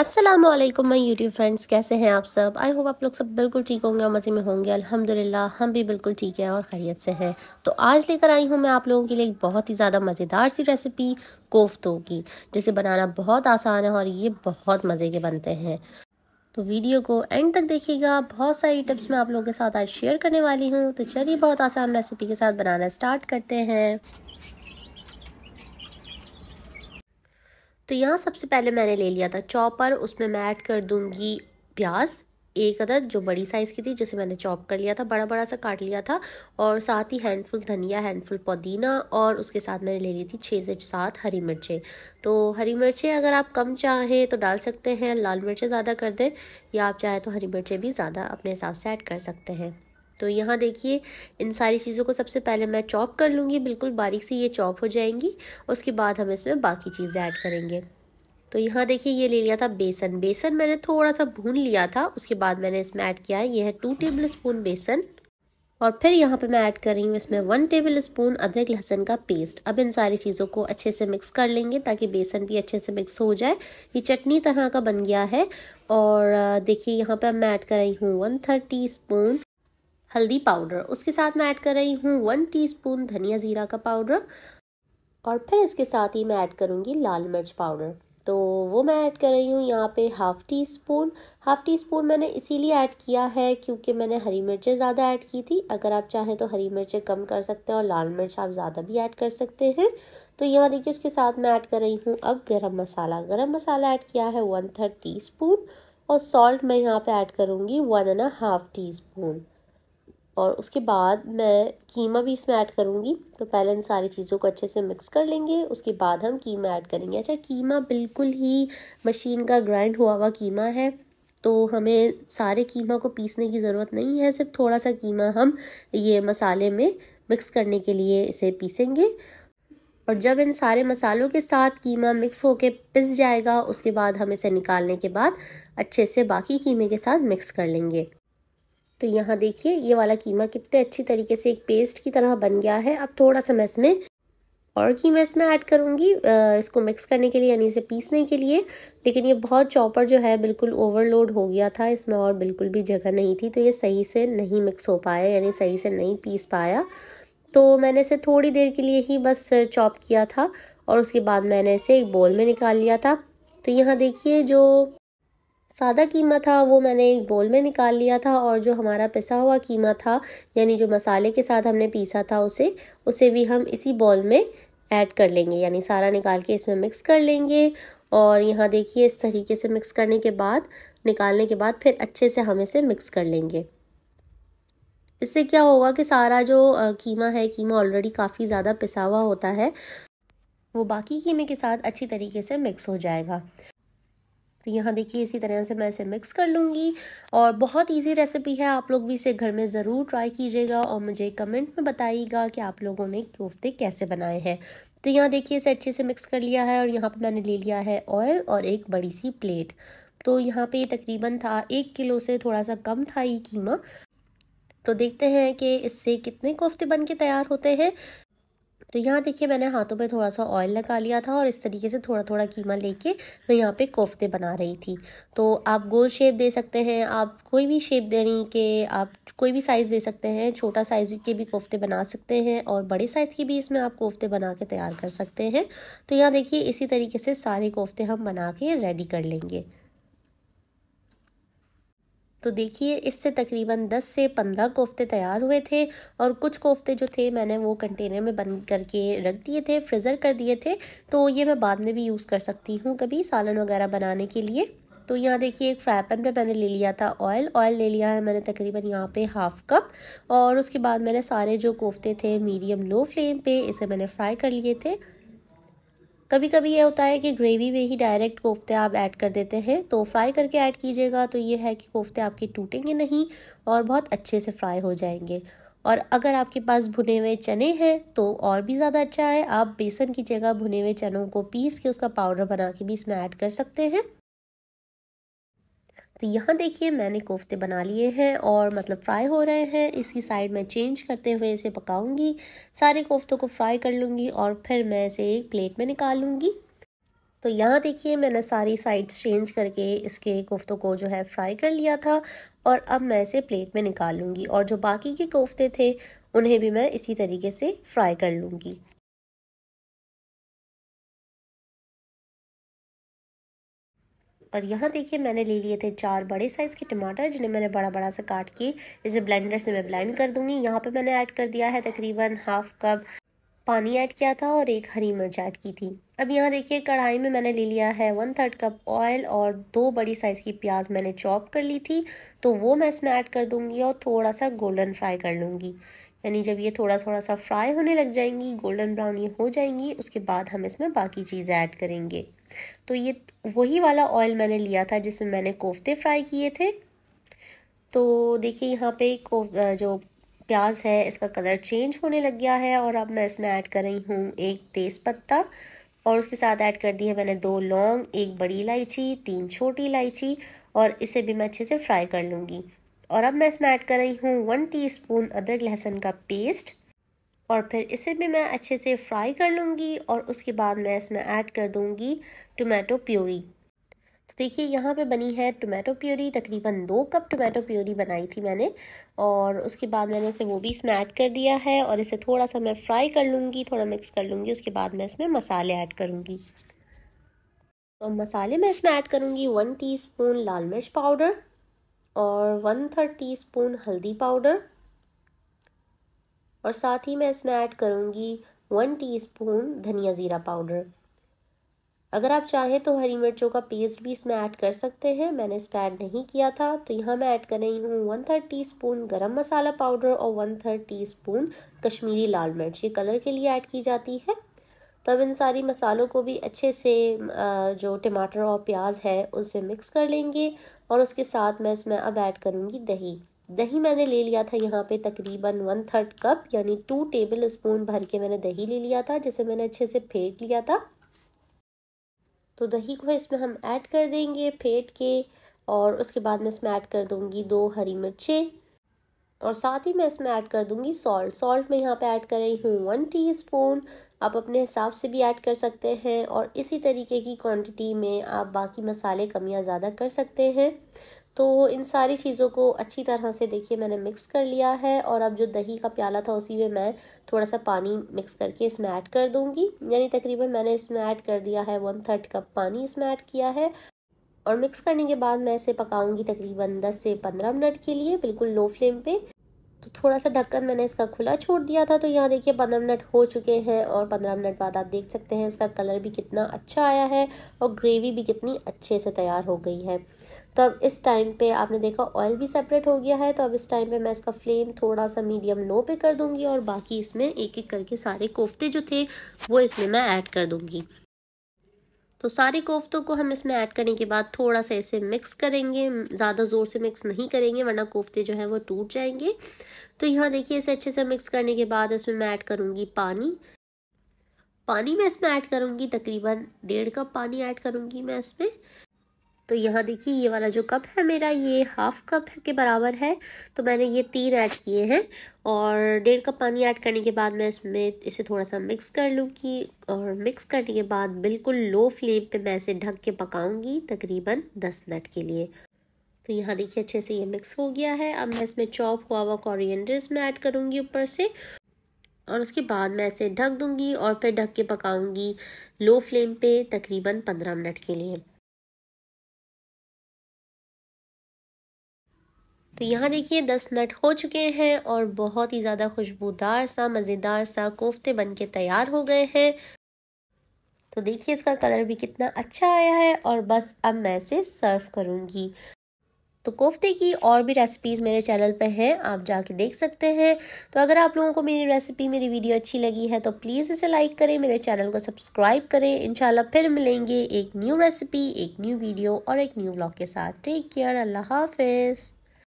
अस्सलाम वालेकुम my YouTube friends कैसे हैं आप सब आई होप आप लोग सब बिल्कुल ठीक होंगे और मज़े में होंगे अल्हम्दुलिल्लाह हम भी बिल्कुल ठीक हैं और खैरियत से हैं तो आज लेकर आई हूँ मैं आप लोगों के लिए एक बहुत ही ज़्यादा मज़ेदार सी रेसिपी कोफ्तों की जिसे बनाना बहुत आसान है और ये बहुत मज़े के बनते हैं तो वीडियो को एंड तक देखिएगा बहुत सारी टिप्स मैं आप लोगों के साथ आज शेयर करने वाली हूँ तो चलिए बहुत आसान रेसिपी के साथ बनाना स्टार्ट करते हैं तो यहाँ सबसे पहले मैंने ले लिया था चॉपर उसमें मैं ऐड कर दूँगी प्याज एक अदद जो बड़ी साइज़ की थी जिसे मैंने चॉप कर लिया था बड़ा बड़ा सा काट लिया था और साथ ही हैंडफुल धनिया हैंडफुल पुदीना और उसके साथ मैंने ले ली थी छः से सात हरी मिर्चें तो हरी मिर्चें अगर आप कम चाहें तो डाल सकते हैं लाल मिर्चें ज़्यादा कर दें या आप चाहें तो हरी मिर्चें भी ज़्यादा अपने हिसाब से ऐड कर सकते हैं तो यहाँ देखिए इन सारी चीज़ों को सबसे पहले मैं चॉप कर लूँगी बिल्कुल बारीक से ये चॉप हो जाएंगी उसके बाद हम इसमें बाकी चीज़ें ऐड करेंगे तो यहाँ देखिए ये ले लिया था बेसन बेसन मैंने थोड़ा सा भून लिया था उसके बाद मैंने इसमें ऐड किया है ये है टू टेबल स्पून बेसन और फिर यहाँ पे मैं ऐड कर रही हूँ इसमें वन टेबल स्पून अदरक लहसन का पेस्ट अब इन सारी चीज़ों को अच्छे से मिक्स कर लेंगे ताकि बेसन भी अच्छे से मिक्स हो जाए ये चटनी तरह का बन गया है और देखिए यहाँ पे मैं ऐड कर रही हूँ वन थर्टी स्पून हल्दी पाउडर उसके साथ मैं ऐड कर रही हूँ वन टीस्पून धनिया ज़ीरा का पाउडर और फिर इसके साथ ही मैं ऐड करूँगी लाल मिर्च पाउडर तो वो मैं ऐड कर रही हूँ यहाँ पे half teaspoon half teaspoon मैंने इसीलिए ऐड किया है क्योंकि मैंने हरी मिर्चें ज़्यादा ऐड की थी अगर आप चाहें तो हरी मिर्चें कम कर सकते हैं और लाल मिर्च आप ज़्यादा भी ऐड कर सकते हैं तो यहाँ देखिए उसके साथ मैं ऐड कर रही हूँ अब गरम मसाला गरम मसाला ऐड किया है वन थर्ड टी स्पून और सॉल्ट मैं यहाँ पर ऐड करूँगी one and half teaspoon और उसके बाद मैं कीमा भी इसमें ऐड करूँगी तो पहले इन सारी चीज़ों को अच्छे से मिक्स कर लेंगे उसके बाद हम कीमा ऐड करेंगे अच्छा कीमा बिल्कुल ही मशीन का ग्राइंड हुआ हुआ कीमा है तो हमें सारे कीमा को पीसने की ज़रूरत नहीं है सिर्फ थोड़ा सा कीमा हम ये मसाले में मिक्स करने के लिए इसे पीसेंगे और जब इन सारे मसालों के साथ कीमा मिक्स होके पिस जाएगा उसके बाद हम इसे निकालने के बाद अच्छे से बाकी कीमे के साथ मिक्स कर लेंगे तो यहाँ देखिए ये वाला कीमा कितने अच्छी तरीके से एक पेस्ट की तरह बन गया है अब थोड़ा सा मैं इसमें और कीमा इसमें ऐड करूँगी इसको मिक्स करने के लिए यानी इसे पीसने के लिए लेकिन ये बहुत चॉपर जो है बिल्कुल ओवरलोड हो गया था इसमें और बिल्कुल भी जगह नहीं थी तो ये सही से नहीं मिक्स हो पाया यानी सही से नहीं पीस पाया तो मैंने इसे थोड़ी देर के लिए ही बस चॉप किया था और उसके बाद मैंने इसे एक बोल में निकाल लिया था तो यहाँ देखिए जो सादा कीमा था वो मैंने एक बोल में निकाल लिया था और जो हमारा पिसा हुआ कीमा था यानी जो मसाले के साथ हमने पीसा था उसे उसे भी हम इसी बॉल में ऐड कर लेंगे यानी सारा निकाल के इसमें मिक्स कर लेंगे और यहाँ देखिए इस तरीके से मिक्स करने के बाद निकालने के बाद फिर अच्छे से हम इसे मिक्स कर लेंगे इससे क्या होगा कि सारा जो कीमा है कीमा ऑलरेडी काफ़ी ज़्यादा पिसा हुआ होता है वो बाकी कीमे के साथ अच्छी तरीके से मिक्स हो जाएगा तो यहाँ देखिए इसी तरह से मैं इसे मिक्स कर लूँगी और बहुत इजी रेसिपी है आप लोग भी इसे घर में ज़रूर ट्राई कीजिएगा और मुझे कमेंट में बताइएगा कि आप लोगों ने कोफ्ते कैसे बनाए हैं तो यहाँ देखिए इसे अच्छे से मिक्स कर लिया है और यहाँ पर मैंने ले लिया है ऑयल और एक बड़ी सी प्लेट तो यहाँ पे तकरीबन था एक किलो से थोड़ा सा कम था ये कीमा तो देखते हैं कि इससे कितने कोफ्ते बन के तैयार होते हैं तो यहाँ देखिए मैंने हाथों पे थोड़ा सा ऑयल लगा लिया था और इस तरीके से थोड़ा थोड़ा कीमा लेके मैं यहाँ पे कोफ्ते बना रही थी तो आप गोल शेप दे सकते हैं आप कोई भी शेप देनी के आप कोई भी साइज़ दे सकते हैं छोटा साइज़ के भी कोफ्ते बना सकते हैं और बड़े साइज़ के भी इसमें आप कोफ्ते बना के तैयार कर सकते हैं तो यहाँ देखिए इसी तरीके से सारे कोफ्ते हम बना के रेडी कर लेंगे तो देखिए इससे तकरीबन 10 से 15 कोफ्ते तैयार हुए थे और कुछ कोफ्ते जो थे मैंने वो कंटेनर में बंद करके रख दिए थे फ्रिज़र कर दिए थे तो ये मैं बाद में भी यूज़ कर सकती हूँ कभी सालन वगैरह बनाने के लिए तो यहाँ देखिए एक फ्राई पैन पे मैंने ले लिया था ऑयल ऑयल ले लिया है मैंने तकरीबन यहाँ पे हाफ कप और उसके बाद मैंने सारे जो कोफ्ते थे मीडियम लो फ्लेम पे इसे मैंने फ्राई कर लिए थे कभी कभी ये होता है कि ग्रेवी में ही डायरेक्ट कोफ्ते आप ऐड कर देते हैं तो फ्राई करके ऐड कीजिएगा तो ये है कि कोफ्ते आपके टूटेंगे नहीं और बहुत अच्छे से फ्राई हो जाएंगे और अगर आपके पास भुने हुए चने हैं तो और भी ज़्यादा अच्छा है आप बेसन की जगह भुने हुए चनों को पीस के उसका पाउडर बना के भी इसमें ऐड कर सकते हैं तो यहाँ देखिए मैंने कोफ्ते बना लिए हैं और मतलब फ्राई हो रहे हैं इसकी साइड मैं चेंज करते हुए इसे पकाऊंगी सारे कोफ्तों को फ्राई कर लूँगी और फिर मैं इसे एक प्लेट में निकाल लूँगी तो यहाँ देखिए मैंने सारी साइड्स चेंज करके इसके कोफ्तों को जो है फ्राई कर लिया था और अब मैं इसे प्लेट में निकाल लूँगी और जो बाकी के कोफ्ते थे उन्हें भी मैं इसी तरीके से फ्राई कर लूँगी और यहाँ देखिए मैंने ले लिए थे चार बड़े साइज़ के टमाटर जिन्हें मैंने बड़ा बड़ा सा काट के इसे ब्लेंडर से मैं ब्लेंड कर दूंगी यहाँ पर मैंने ऐड कर दिया है तकरीबन हाफ कप पानी ऐड किया था और एक हरी मिर्च ऐड की थी अब यहाँ देखिए कढ़ाई में मैंने ले लिया है वन थर्ड कप ऑयल और दो बड़ी साइज़ की प्याज मैंने चॉप कर ली थी तो वो मैं इसमें ऐड कर दूँगी और थोड़ा सा गोल्डन फ्राई कर लूँगी यानी जब ये थोड़ा थोड़ा सा फ्राई होने लग जाएंगी गोल्डन ब्राउन ये हो जाएंगी उसके बाद हम इसमें बाकी चीज़ें ऐड करेंगे तो ये वही वाला ऑयल मैंने लिया था जिसमें मैंने कोफ्ते फ्राई किए थे तो देखिए यहाँ पे जो प्याज है इसका कलर चेंज होने लग गया है और अब मैं इसमें ऐड कर रही हूँ एक तेज़ पत्ता और उसके साथ ऐड कर दी है मैंने दो लौंग एक बड़ी इलायची तीन छोटी इलायची और इसे भी मैं अच्छे से फ्राई कर लूँगी और अब मैं इसमें ऐड कर रही हूँ वन टीस्पून अदरक लहसुन का पेस्ट और फिर इसे भी मैं अच्छे से फ्राई कर लूँगी और उसके बाद मैं इसमें ऐड कर दूँगी टोमेटो प्योरी तो देखिए यहाँ पे बनी है टोमेटो प्योरी तकरीबन दो कप टोमेटो प्योरी बनाई थी मैंने और उसके बाद मैंने इसे वो भी इसमें ऐड कर दिया है और इसे थोड़ा सा मैं फ्राई कर लूँगी थोड़ा मिक्स कर लूँगी उसके बाद मैं इसमें मसाले ऐड करूँगी तो मसाले मैं इसमें ऐड करूँगी वन टी लाल मिर्च पाउडर और वन थर्ड टी स्पून हल्दी पाउडर और साथ ही मैं इसमें ऐड करूँगी वन स्पून धनिया ज़ीरा पाउडर अगर आप चाहें तो हरी मिर्चों का पेस्ट भी इसमें ऐड कर सकते हैं मैंने इसमें ऐड नहीं किया था तो यहाँ मैं ऐड कर रही हूँ वन थर्ड टी स्पून गर्म मसाला पाउडर और one third teaspoon Kashmiri लाल मिर्च ये कलर के लिए ऐड की जाती है तब इन सारी मसालों को भी अच्छे से जो टमाटर और प्याज है उसे मिक्स कर लेंगे और उसके साथ मैं इसमें अब ऐड करूँगी दही दही मैंने ले लिया था यहाँ पे तकरीबन वन थर्ड कप यानी टू टेबल स्पून भर के मैंने दही ले लिया था जिसे मैंने अच्छे से फेंट लिया था तो दही को इसमें हम ऐड कर देंगे फेंट के और उसके बाद मैं इसमें ऐड कर दूँगी दो हरी मिर्चें और साथ ही मैं इसमें ऐड कर दूंगी सॉल्ट सॉल्ट मैं यहाँ पे ऐड कर रही हूँ वन टीस्पून आप अपने हिसाब से भी ऐड कर सकते हैं और इसी तरीके की क्वांटिटी में आप बाकी मसाले कमियाँ ज़्यादा कर सकते हैं तो इन सारी चीज़ों को अच्छी तरह से देखिए मैंने मिक्स कर लिया है और अब जो दही का प्याला था उसी में मैं थोड़ा सा पानी मिक्स करके इसमें ऐड कर दूँगी यानी तकरीबन मैंने इसमें ऐड कर दिया है वन थर्ड कप पानी इसमें ऐड किया है और मिक्स करने के बाद मैं इसे पकाऊंगी तकरीबन 10 से 15 मिनट के लिए बिल्कुल लो फ्लेम पे तो थोड़ा सा ढक्कन मैंने इसका खुला छोड़ दिया था तो यहाँ देखिए पंद्रह मिनट हो चुके हैं और पंद्रह मिनट बाद आप देख सकते हैं इसका कलर भी कितना अच्छा आया है और ग्रेवी भी कितनी अच्छे से तैयार हो गई है तो अब इस टाइम पे आपने देखा ऑयल भी सेपरेट हो गया है तो अब इस टाइम पे मैं इसका फ्लेम थोड़ा सा मीडियम लो पे कर दूंगी और बाकी इसमें एक एक करके सारे कोफ्ते जो थे वो इसमें मैं ऐड कर दूंगी तो सारे कोफ्तों को हम इसमें ऐड करने के बाद थोड़ा सा इसे मिक्स करेंगे ज़्यादा ज़ोर से मिक्स नहीं करेंगे वरना कोफ्ते जो हैं वो टूट जाएंगे तो यहाँ देखिए इसे अच्छे से मिक्स करने के बाद इसमें मैं ऐड करूँगी पानी पानी मैं इसमें ऐड करूँगी तकरीबन डेढ़ कप पानी ऐड करूँगी मैं इसमें तो यहाँ देखिए ये वाला जो कप है मेरा ये हाफ कप के बराबर है तो मैंने ये तीन ऐड किए हैं और डेढ़ कप पानी ऐड करने के बाद मैं इसमें इसे थोड़ा सा मिक्स कर लूँगी और मिक्स करने के बाद बिल्कुल लो फ्लेम पे मैं इसे ढक के पकाऊंगी तकरीबन दस मिनट के लिए तो यहाँ देखिए अच्छे से ये मिक्स हो गया है अब मैं इसमें चॉप हुआ हुआ कॉरियडर इसमें ऐड करूँगी ऊपर से और उसके बाद मैं इसे ढक दूँगी और फिर ढक के पकाऊँगी लो फ्लेम पर तकरीबन पंद्रह मिनट के लिए तो यहाँ देखिए दस नट हो चुके हैं और बहुत ही ज़्यादा खुशबूदार सा मज़ेदार सा कोफ्ते बन के तैयार हो गए हैं तो देखिए इसका कलर भी कितना अच्छा आया है और बस अब मैं इसे सर्व करूँगी तो कोफ्ते की और भी रेसिपीज़ मेरे चैनल पर हैं आप जाके देख सकते हैं तो अगर आप लोगों को मेरी रेसिपी मेरी वीडियो अच्छी लगी है तो प्लीज़ इसे लाइक करें मेरे चैनल को सब्सक्राइब करें इंशाल्लाह फिर मिलेंगे एक न्यू रेसिपी एक न्यू वीडियो और एक न्यू ब्लॉग के साथ टेक केयर अल्लाह हाफिज़